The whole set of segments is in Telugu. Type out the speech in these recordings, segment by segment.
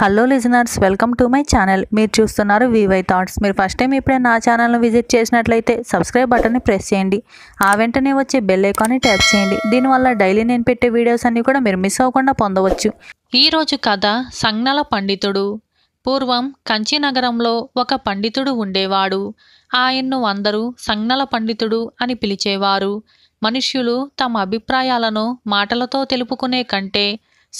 hello listeners welcome to my channel మీరు చూస్తున్నారు వివై థాట్స్ మీరు ఫస్ట్ టైం ఇప్పుడే నా ఛానల్ను విజిట్ చేసినట్లయితే సబ్స్క్రైబ్ బటన్ని ప్రెస్ చేయండి ఆ వెంటనే వచ్చే బెల్ ఐకాన్ని ట్యాప్ చేయండి దీనివల్ల డైలీ నేను పెట్టే వీడియోస్ అన్నీ కూడా మీరు మిస్ అవ్వకుండా పొందవచ్చు ఈరోజు కథ సంజ్ఞల పండితుడు పూర్వం కంచి నగరంలో ఒక పండితుడు ఉండేవాడు ఆయన్ను అందరూ సంజ్ఞల పండితుడు అని పిలిచేవారు మనుష్యులు తమ అభిప్రాయాలను మాటలతో తెలుపుకునే కంటే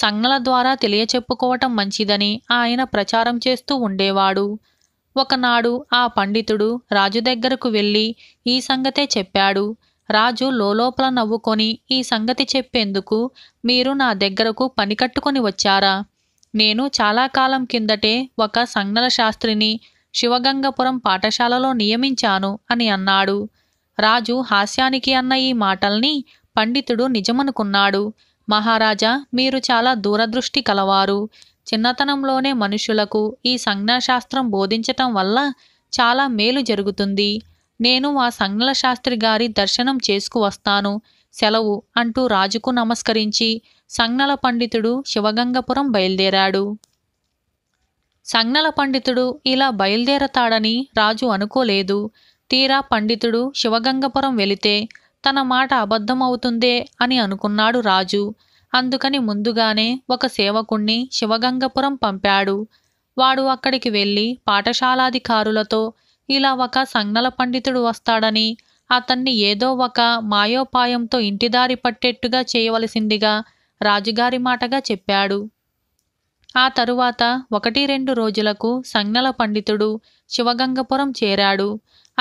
సంజ్ఞల ద్వారా తెలియచెప్పుకోవటం మంచిదని ఆయన ప్రచారం చేస్తూ ఉండేవాడు ఒకనాడు ఆ పండితుడు రాజు దగ్గరకు వెళ్ళి ఈ సంగతే చెప్పాడు రాజు లోపల నవ్వుకొని ఈ సంగతి చెప్పేందుకు మీరు నా దగ్గరకు పని కట్టుకొని వచ్చారా నేను చాలా కాలం కిందటే ఒక సంజ్ఞల శాస్త్రిని శివగంగపురం పాఠశాలలో నియమించాను అని అన్నాడు రాజు హాస్యానికి అన్న ఈ మాటల్ని పండితుడు నిజమనుకున్నాడు మహారాజా మీరు చాలా దూరదృష్టి కలవారు చిన్నతనంలోనే మనుషులకు ఈ సంజ్ఞాశాస్త్రం బోధించటం వల్ల చాలా మేలు జరుగుతుంది నేను ఆ సంజ్ఞల శాస్త్రి గారి దర్శనం చేసుకువస్తాను సెలవు అంటూ రాజుకు నమస్కరించి సంజ్ఞల పండితుడు శివగంగపురం బయలుదేరాడు సంజ్ఞల పండితుడు ఇలా బయలుదేరతాడని రాజు అనుకోలేదు తీరా పండితుడు శివగంగపురం వెళితే తన మాట అబద్ధమవుతుందే అని అనుకున్నాడు రాజు అందుకని ముందుగానే ఒక సేవకుణ్ణి శివగంగపురం పంపాడు వాడు అక్కడికి వెళ్ళి పాఠశాలాధికారులతో ఇలా ఒక సంజ్ఞల పండితుడు వస్తాడని అతన్ని ఏదో ఒక మాయోపాయంతో ఇంటిదారి పట్టేట్టుగా చేయవలసిందిగా రాజుగారి మాటగా చెప్పాడు ఆ తరువాత ఒకటి రెండు రోజులకు సంజ్ఞల పండితుడు శివగంగపురం చేరాడు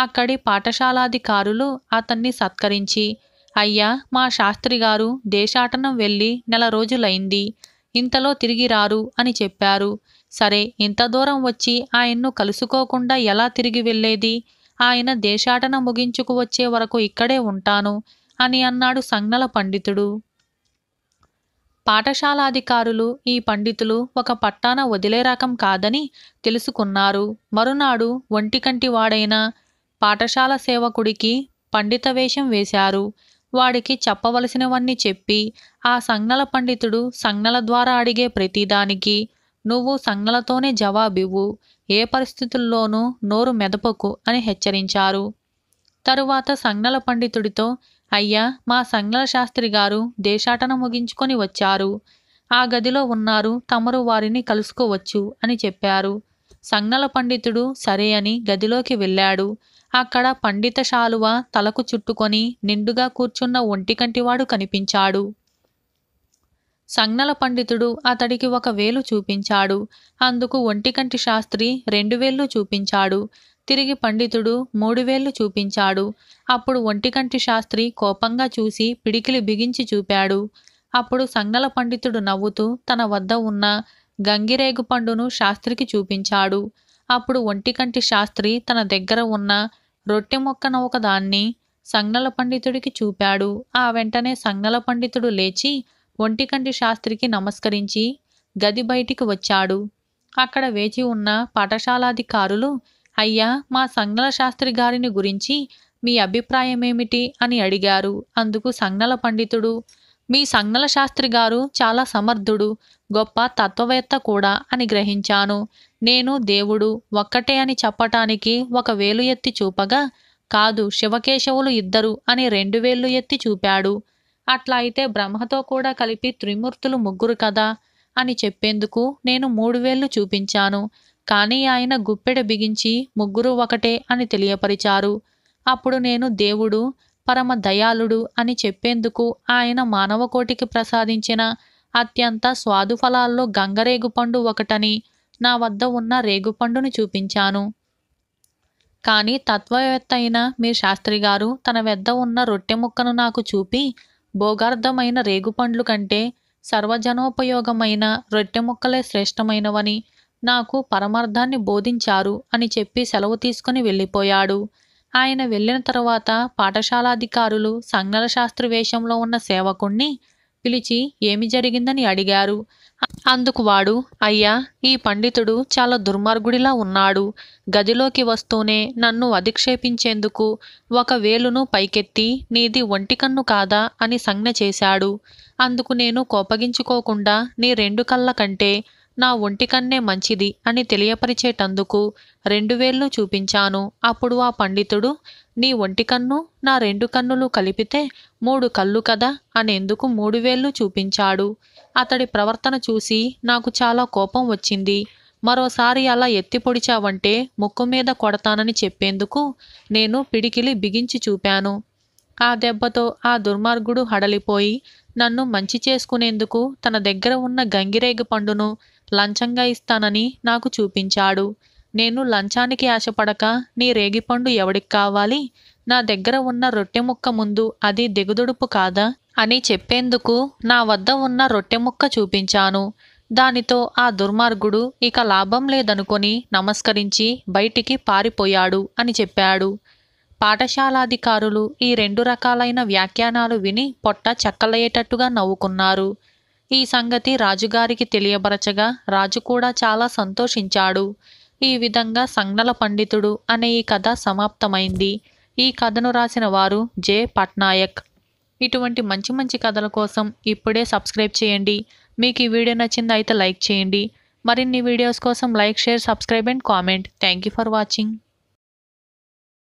అక్కడి పాఠశాలాధికారులు అతన్ని సత్కరించి అయ్యా మా శాస్త్రి గారు దేశాటనం వెళ్ళి నెల రోజులైంది ఇంతలో తిరిగి రారు అని చెప్పారు సరే ఇంత దూరం వచ్చి ఆయన్ను కలుసుకోకుండా ఎలా తిరిగి వెళ్ళేది ఆయన దేశాటన ముగించుకు వచ్చే వరకు ఇక్కడే ఉంటాను అని అన్నాడు సంజ్ఞల పండితుడు పాఠశాలాధికారులు ఈ పండితులు ఒక పట్టాన వదిలే రకం కాదని తెలుసుకున్నారు మరునాడు ఒంటికంటి వాడైనా పాఠశాల సేవకుడికి పండిత వేషం వేశారు వాడికి చెప్పవలసినవన్నీ చెప్పి ఆ సంజ్ఞల పండితుడు సంజ్ఞల ద్వారా అడిగే ప్రతిదానికి నువ్వు సంజ్ఞలతోనే జవాబివ్వు ఏ పరిస్థితుల్లోనూ నోరు మెదపకు అని హెచ్చరించారు తరువాత సంజ్ఞల పండితుడితో అయ్యా మా సంజ్ఞల శాస్త్రి గారు దేశాటన ముగించుకొని వచ్చారు ఆ గదిలో ఉన్నారు తమరు వారిని కలుసుకోవచ్చు అని చెప్పారు సంజ్ఞల పండితుడు సరే అని గదిలోకి వెళ్ళాడు అక్కడ పండిత శాలువ తలకు చుట్టుకొని నిండుగా కూర్చున్న ఒంటికంటివాడు కనిపించాడు సంజ్ఞల పండితుడు అతడికి ఒక వేలు చూపించాడు అందుకు ఒంటికంటి శాస్త్రి రెండు వేళ్ళు చూపించాడు తిరిగి పండితుడు మూడు వేళ్ళు చూపించాడు అప్పుడు ఒంటికంటి శాస్త్రి కోపంగా చూసి పిడికిలి బిగించి చూపాడు అప్పుడు సంజ్ఞల పండితుడు నవ్వుతూ తన వద్ద ఉన్న గంగిరేగు పండును శాస్త్రికి చూపించాడు అప్పుడు ఒంటికంటి శాస్త్రి తన దగ్గర ఉన్న రొట్టె మొక్కన ఒకదాన్ని సంజ్ఞల పండితుడికి చూపాడు ఆ వెంటనే సంజ్ఞల పండితుడు లేచి ఒంటికంటి శాస్త్రికి నమస్కరించి గది బయటికి వచ్చాడు అక్కడ వేచి ఉన్న పాఠశాలాధికారులు అయ్యా మా సంజ్ఞల శాస్త్రి గారిని గురించి మీ అభిప్రాయమేమిటి అని అడిగారు అందుకు సంజ్ఞల పండితుడు మీ సంగల శాస్త్రి గారు చాలా సమర్థుడు గొప్ప తత్వవేత్త కూడా అని గ్రహించాను నేను దేవుడు ఒక్కటే అని చెప్పటానికి ఒక వేలు ఎత్తి చూపగా కాదు శివకేశవులు ఇద్దరు అని రెండు వేళ్ళు ఎత్తి చూపాడు అట్లా అయితే బ్రహ్మతో కూడా కలిపి త్రిమూర్తులు ముగ్గురు కదా అని చెప్పేందుకు నేను మూడు వేళ్ళు చూపించాను కానీ ఆయన గుప్పెడ బిగించి ముగ్గురు ఒకటే అని తెలియపరిచారు అప్పుడు నేను దేవుడు పరమ దయాళుడు అని చెప్పేందుకు ఆయన మానవకోటికి ప్రసాదించిన అత్యంత స్వాదుఫలాల్లో గంగరేగుపండు ఒకటని నా వద్ద ఉన్న రేగుపండును చూపించాను కానీ తత్వవేత్త అయిన మీ శాస్త్రి గారు తన వద్ద ఉన్న రొట్టె ముక్కను నాకు చూపి భోగార్థమైన రేగుపండ్లు కంటే సర్వజనోపయోగమైన రొట్టె ముక్కలే శ్రేష్టమైనవని నాకు పరమార్థాన్ని బోధించారు అని చెప్పి సెలవు తీసుకుని వెళ్ళిపోయాడు ఆయన వెళ్ళిన తరువాత పాఠశాలాధికారులు సంజ్ఞల శాస్త్రి వేషంలో ఉన్న సేవకుణ్ణి పిలిచి ఏమి జరిగిందని అడిగారు అందుకు వాడు అయ్యా ఈ పండితుడు చాలా దుర్మార్గుడిలా ఉన్నాడు గదిలోకి వస్తూనే నన్ను అధిక్షేపించేందుకు ఒక వేలును పైకెత్తి నీది ఒంటికన్ను కాదా అని సంజ్ఞ చేశాడు అందుకు నేను కోపగించుకోకుండా నీ రెండు కళ్ళ కంటే నా ఒంటికన్నే మంచిది అని తెలియపరిచేటందుకు రెండు వేళ్ళు చూపించాను అప్పుడు ఆ పండితుడు నీ ఒంటికన్ను నా రెండు కన్నులు కలిపితే మూడు కళ్ళు కదా అనేందుకు మూడు వేళ్ళు చూపించాడు అతడి ప్రవర్తన చూసి నాకు చాలా కోపం వచ్చింది మరోసారి అలా ఎత్తి పొడిచావంటే ముక్కు మీద కొడతానని చెప్పేందుకు నేను పిడికిలి బిగించి చూపాను ఆ దెబ్బతో ఆ దుర్మార్గుడు హడలిపోయి నన్ను మంచి చేసుకునేందుకు తన దగ్గర ఉన్న గంగిరేగి పండును లంచంగా ఇస్తానని నాకు చూపించాడు నేను లంచానికి ఆశపడక నీ రేగిపండు ఎవడికి కావాలి నా దగ్గర ఉన్న రొట్టె ముక్క ముందు అది దిగుదుడుపు కాదా అని చెప్పేందుకు నా వద్ద ఉన్న రొట్టె ముక్క చూపించాను దానితో ఆ దుర్మార్గుడు ఇక లాభం లేదనుకొని నమస్కరించి బయటికి పారిపోయాడు అని చెప్పాడు పాఠశాలాధికారులు ఈ రెండు రకాలైన వ్యాఖ్యానాలు విని పొట్ట చక్కలయ్యేటట్టుగా నవ్వుకున్నారు ఈ సంగతి రాజుగారికి తెలియబరచగా రాజు కూడా చాలా సంతోషించాడు ఈ విధంగా సంజ్ఞల పండితుడు అనే ఈ కథ సమాప్తమైంది ఈ కథను రాసిన వారు జే పట్నాయక్ ఇటువంటి మంచి మంచి కథల కోసం ఇప్పుడే సబ్స్క్రైబ్ చేయండి మీకు ఈ వీడియో నచ్చింది అయితే లైక్ చేయండి మరిన్ని వీడియోస్ కోసం like share subscribe and comment thank you for watching